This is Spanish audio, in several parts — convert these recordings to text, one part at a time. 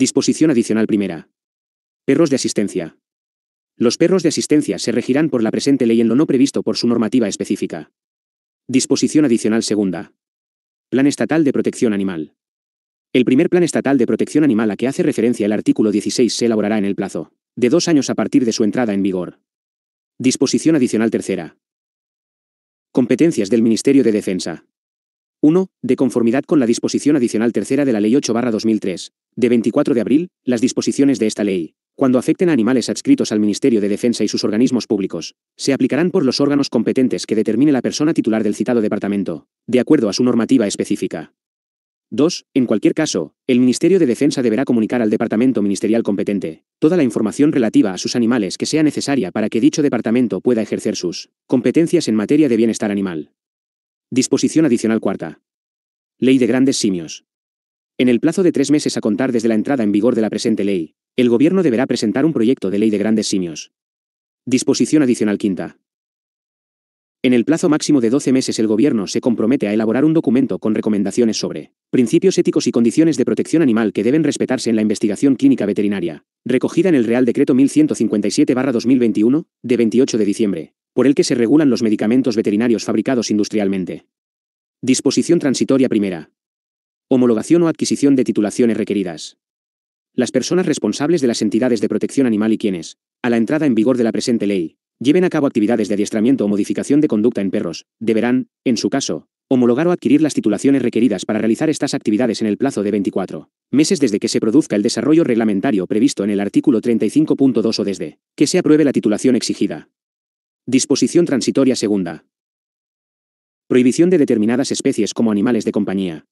Disposición adicional primera. Perros de asistencia. Los perros de asistencia se regirán por la presente ley en lo no previsto por su normativa específica. Disposición adicional segunda. Plan Estatal de Protección Animal. El primer Plan Estatal de Protección Animal a que hace referencia el artículo 16 se elaborará en el plazo de dos años a partir de su entrada en vigor. Disposición adicional tercera. Competencias del Ministerio de Defensa. 1. De conformidad con la disposición adicional tercera de la Ley 8-2003, de 24 de abril, las disposiciones de esta ley, cuando afecten a animales adscritos al Ministerio de Defensa y sus organismos públicos, se aplicarán por los órganos competentes que determine la persona titular del citado departamento, de acuerdo a su normativa específica. 2. En cualquier caso, el Ministerio de Defensa deberá comunicar al departamento ministerial competente toda la información relativa a sus animales que sea necesaria para que dicho departamento pueda ejercer sus competencias en materia de bienestar animal. Disposición adicional cuarta. Ley de grandes simios. En el plazo de tres meses a contar desde la entrada en vigor de la presente ley, el Gobierno deberá presentar un proyecto de ley de grandes simios. Disposición adicional quinta. En el plazo máximo de 12 meses el Gobierno se compromete a elaborar un documento con recomendaciones sobre principios éticos y condiciones de protección animal que deben respetarse en la investigación clínica veterinaria, recogida en el Real Decreto 1157-2021, de 28 de diciembre, por el que se regulan los medicamentos veterinarios fabricados industrialmente. Disposición transitoria primera. Homologación o adquisición de titulaciones requeridas. Las personas responsables de las entidades de protección animal y quienes, a la entrada en vigor de la presente ley, lleven a cabo actividades de adiestramiento o modificación de conducta en perros, deberán, en su caso, homologar o adquirir las titulaciones requeridas para realizar estas actividades en el plazo de 24 meses desde que se produzca el desarrollo reglamentario previsto en el artículo 35.2 o desde que se apruebe la titulación exigida. Disposición transitoria segunda. Prohibición de determinadas especies como animales de compañía,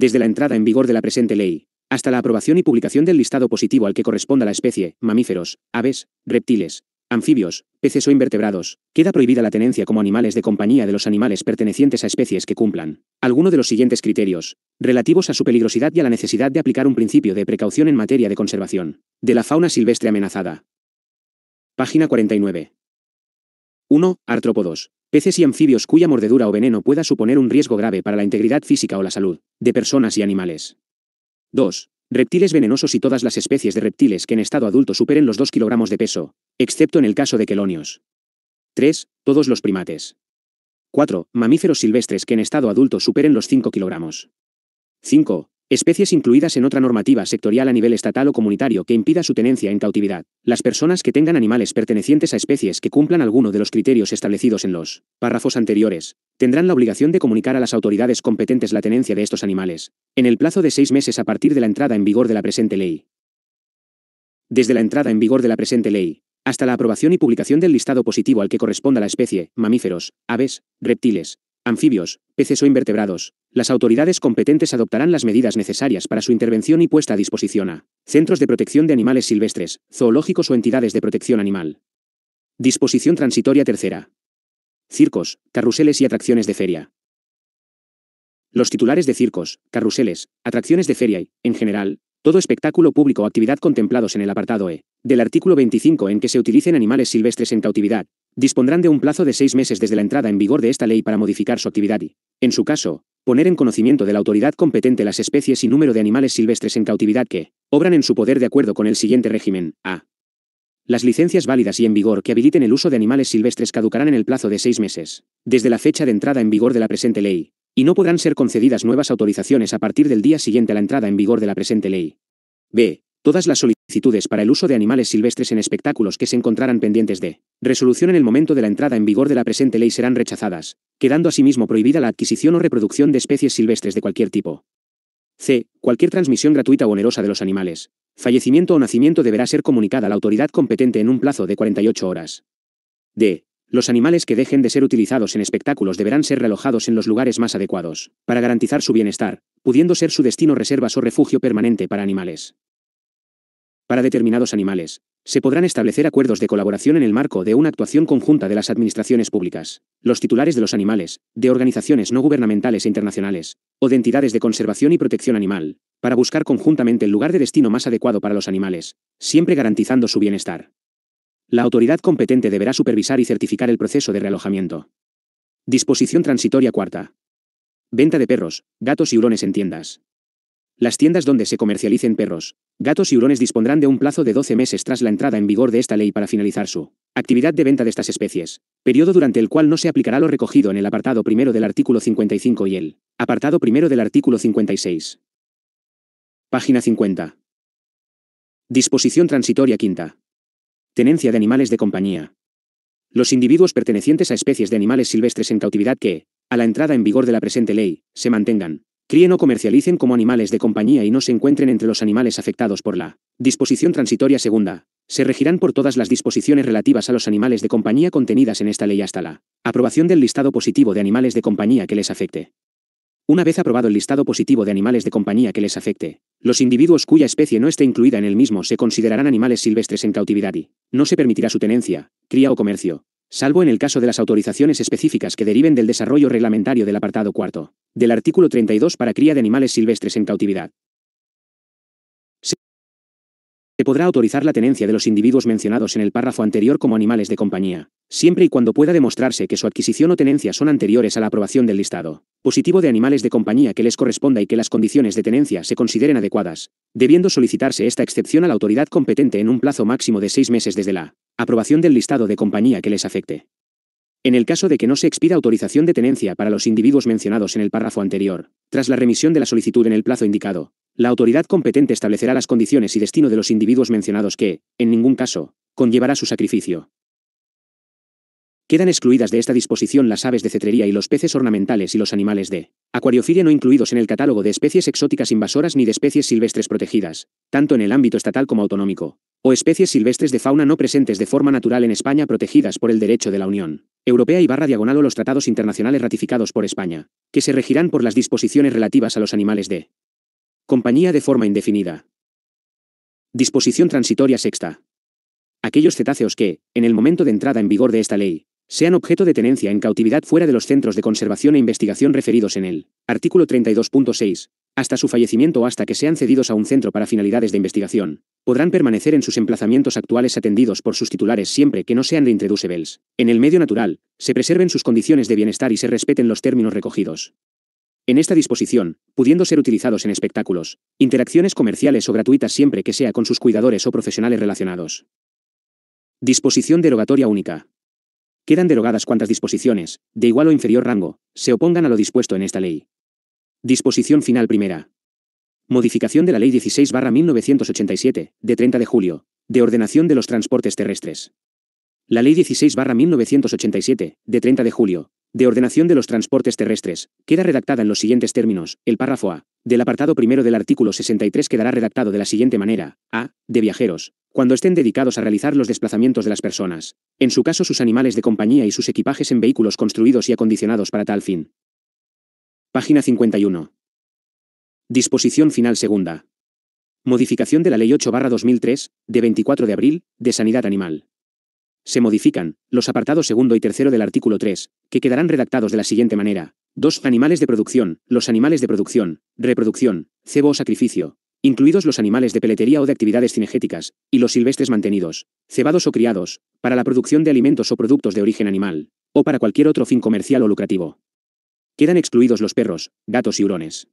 desde la entrada en vigor de la presente ley, hasta la aprobación y publicación del listado positivo al que corresponda la especie, mamíferos, aves, reptiles, anfibios, peces o invertebrados, queda prohibida la tenencia como animales de compañía de los animales pertenecientes a especies que cumplan alguno de los siguientes criterios, relativos a su peligrosidad y a la necesidad de aplicar un principio de precaución en materia de conservación de la fauna silvestre amenazada. Página 49. 1. Artrópodos peces y anfibios cuya mordedura o veneno pueda suponer un riesgo grave para la integridad física o la salud de personas y animales. 2. Reptiles venenosos y todas las especies de reptiles que en estado adulto superen los 2 kilogramos de peso, excepto en el caso de quelonios. 3. Todos los primates. 4. Mamíferos silvestres que en estado adulto superen los 5 kilogramos. 5. Especies incluidas en otra normativa sectorial a nivel estatal o comunitario que impida su tenencia en cautividad. Las personas que tengan animales pertenecientes a especies que cumplan alguno de los criterios establecidos en los párrafos anteriores, tendrán la obligación de comunicar a las autoridades competentes la tenencia de estos animales, en el plazo de seis meses a partir de la entrada en vigor de la presente ley. Desde la entrada en vigor de la presente ley, hasta la aprobación y publicación del listado positivo al que corresponda la especie, mamíferos, aves, reptiles, anfibios, peces o invertebrados, las autoridades competentes adoptarán las medidas necesarias para su intervención y puesta a disposición a centros de protección de animales silvestres, zoológicos o entidades de protección animal. Disposición transitoria tercera. Circos, carruseles y atracciones de feria. Los titulares de circos, carruseles, atracciones de feria y, en general, todo espectáculo público o actividad contemplados en el apartado E del artículo 25 en que se utilicen animales silvestres en cautividad, dispondrán de un plazo de seis meses desde la entrada en vigor de esta ley para modificar su actividad y, en su caso, poner en conocimiento de la autoridad competente las especies y número de animales silvestres en cautividad que obran en su poder de acuerdo con el siguiente régimen. A. Las licencias válidas y en vigor que habiliten el uso de animales silvestres caducarán en el plazo de seis meses, desde la fecha de entrada en vigor de la presente ley, y no podrán ser concedidas nuevas autorizaciones a partir del día siguiente a la entrada en vigor de la presente ley. B. Todas las solicitudes para el uso de animales silvestres en espectáculos que se encontraran pendientes de resolución en el momento de la entrada en vigor de la presente ley serán rechazadas, quedando asimismo prohibida la adquisición o reproducción de especies silvestres de cualquier tipo. C. Cualquier transmisión gratuita o onerosa de los animales, fallecimiento o nacimiento deberá ser comunicada a la autoridad competente en un plazo de 48 horas. D. Los animales que dejen de ser utilizados en espectáculos deberán ser relojados en los lugares más adecuados, para garantizar su bienestar, pudiendo ser su destino reservas o refugio permanente para animales. Para determinados animales, se podrán establecer acuerdos de colaboración en el marco de una actuación conjunta de las administraciones públicas, los titulares de los animales, de organizaciones no gubernamentales e internacionales, o de entidades de conservación y protección animal, para buscar conjuntamente el lugar de destino más adecuado para los animales, siempre garantizando su bienestar. La autoridad competente deberá supervisar y certificar el proceso de realojamiento. Disposición transitoria cuarta. Venta de perros, gatos y hurones en tiendas. Las tiendas donde se comercialicen perros, gatos y hurones dispondrán de un plazo de 12 meses tras la entrada en vigor de esta ley para finalizar su actividad de venta de estas especies, periodo durante el cual no se aplicará lo recogido en el apartado primero del artículo 55 y el apartado primero del artículo 56. Página 50. Disposición transitoria quinta. Tenencia de animales de compañía. Los individuos pertenecientes a especies de animales silvestres en cautividad que, a la entrada en vigor de la presente ley, se mantengan, críen o comercialicen como animales de compañía y no se encuentren entre los animales afectados por la disposición transitoria segunda, se regirán por todas las disposiciones relativas a los animales de compañía contenidas en esta ley hasta la aprobación del listado positivo de animales de compañía que les afecte. Una vez aprobado el listado positivo de animales de compañía que les afecte, los individuos cuya especie no esté incluida en el mismo se considerarán animales silvestres en cautividad y no se permitirá su tenencia, cría o comercio, salvo en el caso de las autorizaciones específicas que deriven del desarrollo reglamentario del apartado cuarto del artículo 32 para cría de animales silvestres en cautividad. Se podrá autorizar la tenencia de los individuos mencionados en el párrafo anterior como animales de compañía, siempre y cuando pueda demostrarse que su adquisición o tenencia son anteriores a la aprobación del listado positivo de animales de compañía que les corresponda y que las condiciones de tenencia se consideren adecuadas, debiendo solicitarse esta excepción a la autoridad competente en un plazo máximo de seis meses desde la aprobación del listado de compañía que les afecte. En el caso de que no se expida autorización de tenencia para los individuos mencionados en el párrafo anterior, tras la remisión de la solicitud en el plazo indicado, la autoridad competente establecerá las condiciones y destino de los individuos mencionados que, en ningún caso, conllevará su sacrificio. Quedan excluidas de esta disposición las aves de cetrería y los peces ornamentales y los animales de acuariofilia no incluidos en el catálogo de especies exóticas invasoras ni de especies silvestres protegidas, tanto en el ámbito estatal como autonómico, o especies silvestres de fauna no presentes de forma natural en España protegidas por el derecho de la Unión Europea y barra diagonal o los tratados internacionales ratificados por España, que se regirán por las disposiciones relativas a los animales de compañía de forma indefinida. Disposición transitoria sexta. Aquellos cetáceos que, en el momento de entrada en vigor de esta ley, sean objeto de tenencia en cautividad fuera de los centros de conservación e investigación referidos en el artículo 32.6, hasta su fallecimiento o hasta que sean cedidos a un centro para finalidades de investigación, podrán permanecer en sus emplazamientos actuales atendidos por sus titulares siempre que no sean de introducebels, En el medio natural, se preserven sus condiciones de bienestar y se respeten los términos recogidos. En esta disposición, pudiendo ser utilizados en espectáculos, interacciones comerciales o gratuitas siempre que sea con sus cuidadores o profesionales relacionados. Disposición derogatoria única. Quedan derogadas cuantas disposiciones, de igual o inferior rango, se opongan a lo dispuesto en esta ley. Disposición final primera. Modificación de la Ley 16-1987, de 30 de julio, de ordenación de los transportes terrestres. La Ley 16-1987, de 30 de julio, de ordenación de los transportes terrestres, queda redactada en los siguientes términos. El párrafo A, del apartado primero del artículo 63 quedará redactado de la siguiente manera. A, de viajeros, cuando estén dedicados a realizar los desplazamientos de las personas, en su caso sus animales de compañía y sus equipajes en vehículos construidos y acondicionados para tal fin. Página 51. Disposición final segunda. Modificación de la Ley 8-2003, de 24 de abril, de Sanidad Animal. Se modifican los apartados segundo y tercero del artículo 3, que quedarán redactados de la siguiente manera. 2. Animales de producción. Los animales de producción, reproducción, cebo o sacrificio, incluidos los animales de peletería o de actividades cinegéticas, y los silvestres mantenidos, cebados o criados, para la producción de alimentos o productos de origen animal, o para cualquier otro fin comercial o lucrativo. Quedan excluidos los perros, gatos y hurones.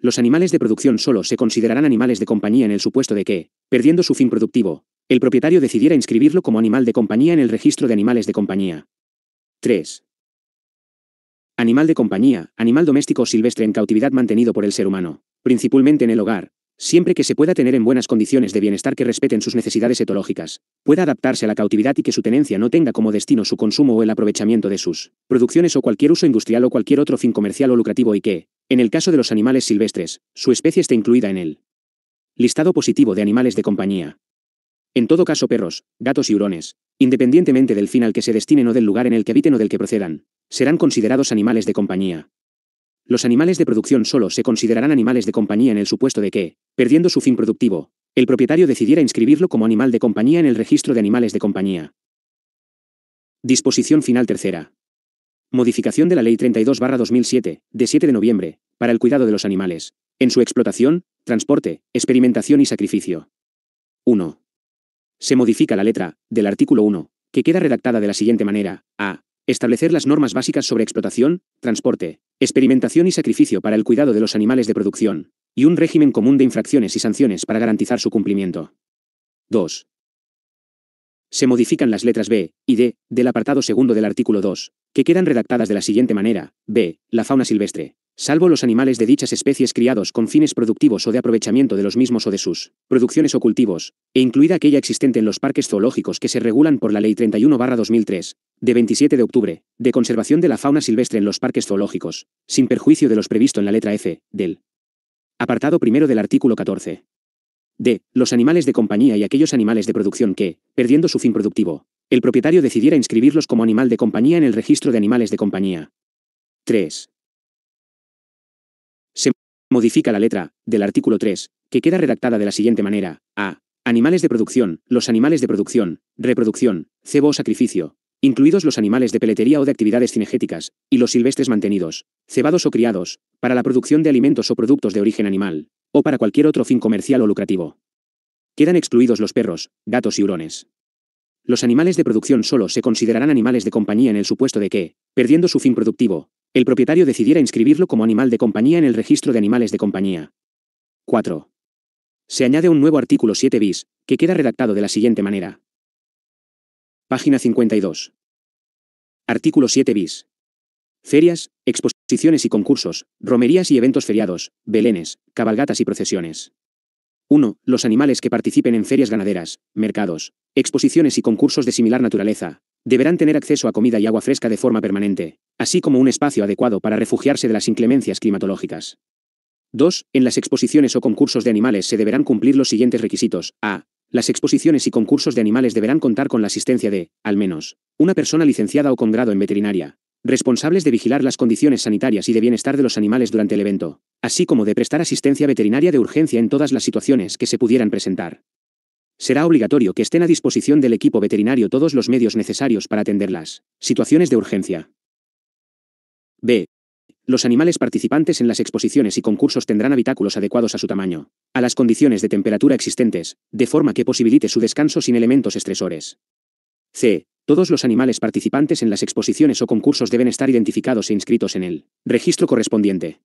Los animales de producción solo se considerarán animales de compañía en el supuesto de que, perdiendo su fin productivo, el propietario decidiera inscribirlo como animal de compañía en el registro de animales de compañía. 3. Animal de compañía, animal doméstico o silvestre en cautividad mantenido por el ser humano, principalmente en el hogar, Siempre que se pueda tener en buenas condiciones de bienestar que respeten sus necesidades etológicas, pueda adaptarse a la cautividad y que su tenencia no tenga como destino su consumo o el aprovechamiento de sus producciones o cualquier uso industrial o cualquier otro fin comercial o lucrativo y que, en el caso de los animales silvestres, su especie esté incluida en el listado positivo de animales de compañía. En todo caso, perros, gatos y hurones, independientemente del fin al que se destinen o del lugar en el que habiten o del que procedan, serán considerados animales de compañía, los animales de producción solo se considerarán animales de compañía en el supuesto de que, perdiendo su fin productivo, el propietario decidiera inscribirlo como animal de compañía en el registro de animales de compañía. Disposición final tercera. Modificación de la Ley 32-2007, de 7 de noviembre, para el cuidado de los animales, en su explotación, transporte, experimentación y sacrificio. 1. Se modifica la letra del artículo 1, que queda redactada de la siguiente manera: a. Establecer las normas básicas sobre explotación, transporte, experimentación y sacrificio para el cuidado de los animales de producción, y un régimen común de infracciones y sanciones para garantizar su cumplimiento. 2. Se modifican las letras B y D del apartado segundo del artículo 2, que quedan redactadas de la siguiente manera. B. La fauna silvestre, salvo los animales de dichas especies criados con fines productivos o de aprovechamiento de los mismos o de sus producciones o cultivos, e incluida aquella existente en los parques zoológicos que se regulan por la Ley 31-2003, de 27 de octubre, de conservación de la fauna silvestre en los parques zoológicos, sin perjuicio de los previsto en la letra F, del apartado primero del artículo 14. D. Los animales de compañía y aquellos animales de producción que, perdiendo su fin productivo, el propietario decidiera inscribirlos como animal de compañía en el registro de animales de compañía. 3 modifica la letra del artículo 3, que queda redactada de la siguiente manera. A. Animales de producción, los animales de producción, reproducción, cebo o sacrificio, incluidos los animales de peletería o de actividades cinegéticas, y los silvestres mantenidos, cebados o criados, para la producción de alimentos o productos de origen animal, o para cualquier otro fin comercial o lucrativo. Quedan excluidos los perros, gatos y hurones. Los animales de producción solo se considerarán animales de compañía en el supuesto de que, perdiendo su fin productivo, el propietario decidiera inscribirlo como animal de compañía en el registro de animales de compañía. 4. Se añade un nuevo artículo 7 bis, que queda redactado de la siguiente manera. Página 52. Artículo 7 bis. Ferias, exposiciones y concursos, romerías y eventos feriados, belenes, cabalgatas y procesiones. 1. Los animales que participen en ferias ganaderas, mercados, exposiciones y concursos de similar naturaleza, Deberán tener acceso a comida y agua fresca de forma permanente, así como un espacio adecuado para refugiarse de las inclemencias climatológicas. 2. En las exposiciones o concursos de animales se deberán cumplir los siguientes requisitos. A. Las exposiciones y concursos de animales deberán contar con la asistencia de, al menos, una persona licenciada o con grado en veterinaria, responsables de vigilar las condiciones sanitarias y de bienestar de los animales durante el evento, así como de prestar asistencia veterinaria de urgencia en todas las situaciones que se pudieran presentar. Será obligatorio que estén a disposición del equipo veterinario todos los medios necesarios para atenderlas. situaciones de urgencia. B. Los animales participantes en las exposiciones y concursos tendrán habitáculos adecuados a su tamaño, a las condiciones de temperatura existentes, de forma que posibilite su descanso sin elementos estresores. C. Todos los animales participantes en las exposiciones o concursos deben estar identificados e inscritos en el registro correspondiente.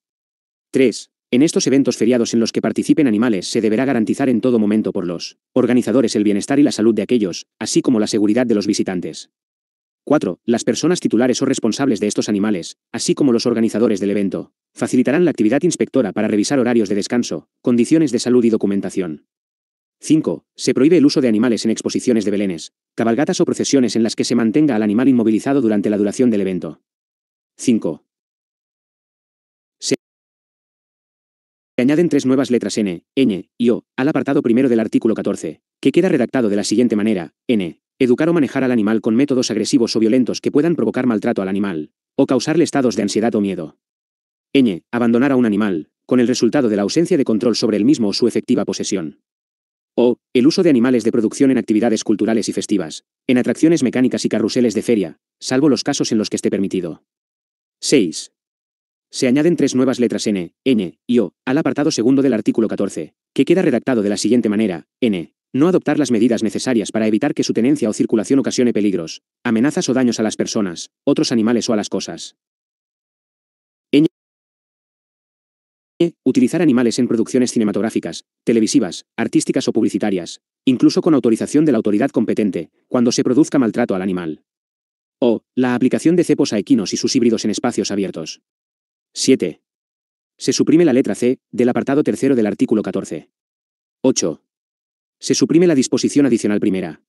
3. En estos eventos feriados en los que participen animales se deberá garantizar en todo momento por los organizadores el bienestar y la salud de aquellos, así como la seguridad de los visitantes. 4. Las personas titulares o responsables de estos animales, así como los organizadores del evento, facilitarán la actividad inspectora para revisar horarios de descanso, condiciones de salud y documentación. 5. Se prohíbe el uso de animales en exposiciones de belenes, cabalgatas o procesiones en las que se mantenga al animal inmovilizado durante la duración del evento. 5. añaden tres nuevas letras N, n y O al apartado primero del artículo 14, que queda redactado de la siguiente manera, N. Educar o manejar al animal con métodos agresivos o violentos que puedan provocar maltrato al animal, o causarle estados de ansiedad o miedo. n. Abandonar a un animal, con el resultado de la ausencia de control sobre el mismo o su efectiva posesión. O. El uso de animales de producción en actividades culturales y festivas, en atracciones mecánicas y carruseles de feria, salvo los casos en los que esté permitido. 6. Se añaden tres nuevas letras N, N y O al apartado segundo del artículo 14, que queda redactado de la siguiente manera, N. No adoptar las medidas necesarias para evitar que su tenencia o circulación ocasione peligros, amenazas o daños a las personas, otros animales o a las cosas. N. Utilizar animales en producciones cinematográficas, televisivas, artísticas o publicitarias, incluso con autorización de la autoridad competente, cuando se produzca maltrato al animal. O. La aplicación de cepos a equinos y sus híbridos en espacios abiertos. 7. Se suprime la letra C del apartado tercero del artículo 14. 8. Se suprime la disposición adicional primera.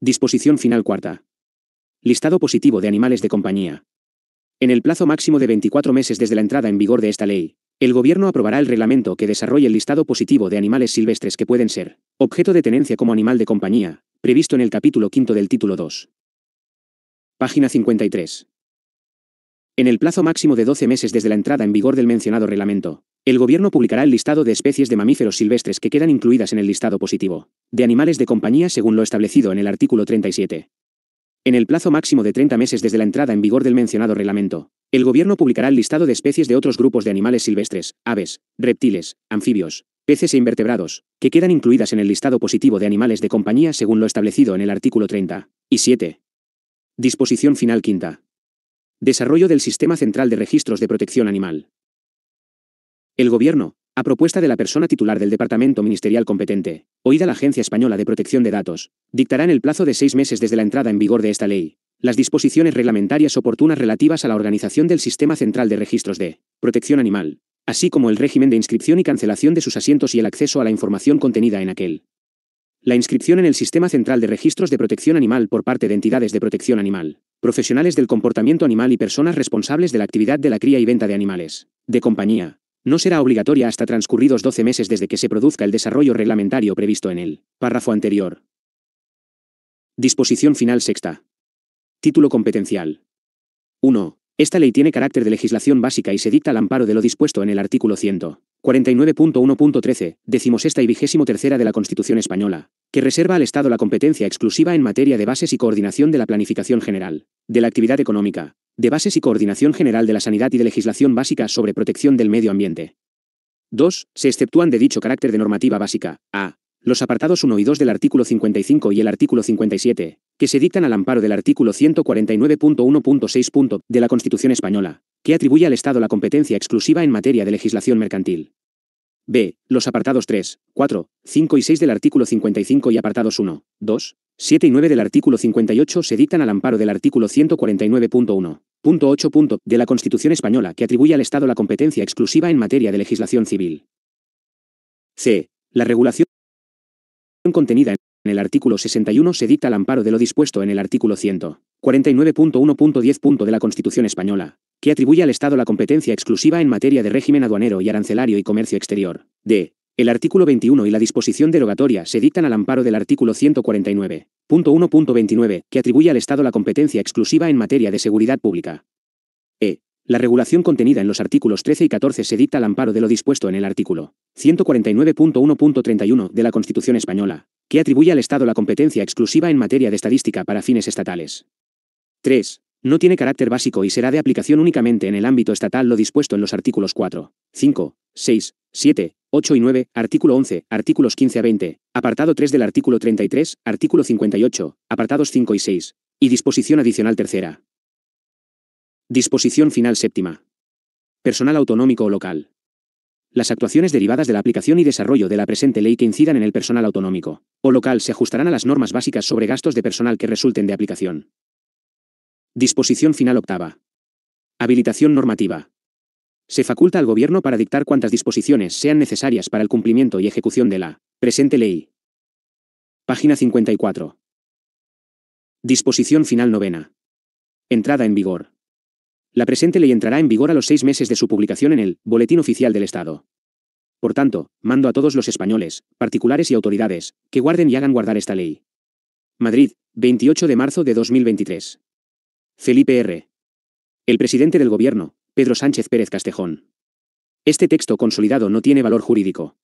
Disposición final cuarta. Listado positivo de animales de compañía. En el plazo máximo de 24 meses desde la entrada en vigor de esta ley, el Gobierno aprobará el reglamento que desarrolle el listado positivo de animales silvestres que pueden ser objeto de tenencia como animal de compañía, previsto en el capítulo quinto del título 2. Página 53. En el plazo máximo de 12 meses desde la entrada en vigor del mencionado reglamento, el Gobierno publicará el listado de especies de mamíferos silvestres que quedan incluidas en el listado positivo, de animales de compañía según lo establecido en el artículo 37. En el plazo máximo de 30 meses desde la entrada en vigor del mencionado reglamento, el Gobierno publicará el listado de especies de otros grupos de animales silvestres, aves, reptiles, anfibios, peces e invertebrados, que quedan incluidas en el listado positivo de animales de compañía según lo establecido en el artículo 30. Y 7. Disposición final quinta. Desarrollo del Sistema Central de Registros de Protección Animal. El Gobierno, a propuesta de la persona titular del Departamento Ministerial competente, oída la Agencia Española de Protección de Datos, dictará en el plazo de seis meses desde la entrada en vigor de esta ley, las disposiciones reglamentarias oportunas relativas a la organización del Sistema Central de Registros de Protección Animal, así como el régimen de inscripción y cancelación de sus asientos y el acceso a la información contenida en aquel. La inscripción en el Sistema Central de Registros de Protección Animal por parte de entidades de protección animal, profesionales del comportamiento animal y personas responsables de la actividad de la cría y venta de animales, de compañía, no será obligatoria hasta transcurridos 12 meses desde que se produzca el desarrollo reglamentario previsto en el párrafo anterior. Disposición final sexta. Título competencial. 1. Esta ley tiene carácter de legislación básica y se dicta al amparo de lo dispuesto en el artículo 100. 49.1.13, decimosexta y vigésimo tercera de la Constitución Española, que reserva al Estado la competencia exclusiva en materia de bases y coordinación de la planificación general, de la actividad económica, de bases y coordinación general de la sanidad y de legislación básica sobre protección del medio ambiente. 2. Se exceptúan de dicho carácter de normativa básica, a. Los apartados 1 y 2 del artículo 55 y el artículo 57, que se dictan al amparo del artículo 149.1.6. de la Constitución Española, que atribuye al Estado la competencia exclusiva en materia de legislación mercantil. B. Los apartados 3, 4, 5 y 6 del artículo 55 y apartados 1, 2, 7 y 9 del artículo 58 se dictan al amparo del artículo 149.1.8. de la Constitución española que atribuye al Estado la competencia exclusiva en materia de legislación civil. C. La regulación contenida en el artículo 61 se dicta al amparo de lo dispuesto en el artículo 149.1.10. de la Constitución española, que atribuye al Estado la competencia exclusiva en materia de régimen aduanero y arancelario y comercio exterior. D. El artículo 21 y la disposición derogatoria se dictan al amparo del artículo 149.1.29, que atribuye al Estado la competencia exclusiva en materia de seguridad pública. E. La regulación contenida en los artículos 13 y 14 se dicta al amparo de lo dispuesto en el artículo 149.1.31 de la Constitución española, que atribuye al Estado la competencia exclusiva en materia de estadística para fines estatales. 3. No tiene carácter básico y será de aplicación únicamente en el ámbito estatal lo dispuesto en los artículos 4, 5, 6, 7, 8 y 9, artículo 11, artículos 15 a 20, apartado 3 del artículo 33, artículo 58, apartados 5 y 6, y disposición adicional tercera. Disposición final séptima. Personal autonómico o local. Las actuaciones derivadas de la aplicación y desarrollo de la presente ley que incidan en el personal autonómico o local se ajustarán a las normas básicas sobre gastos de personal que resulten de aplicación. Disposición final octava. Habilitación normativa. Se faculta al Gobierno para dictar cuantas disposiciones sean necesarias para el cumplimiento y ejecución de la presente ley. Página 54. Disposición final novena. Entrada en vigor. La presente ley entrará en vigor a los seis meses de su publicación en el Boletín Oficial del Estado. Por tanto, mando a todos los españoles, particulares y autoridades, que guarden y hagan guardar esta ley. Madrid, 28 de marzo de 2023. Felipe R. El presidente del gobierno, Pedro Sánchez Pérez Castejón. Este texto consolidado no tiene valor jurídico,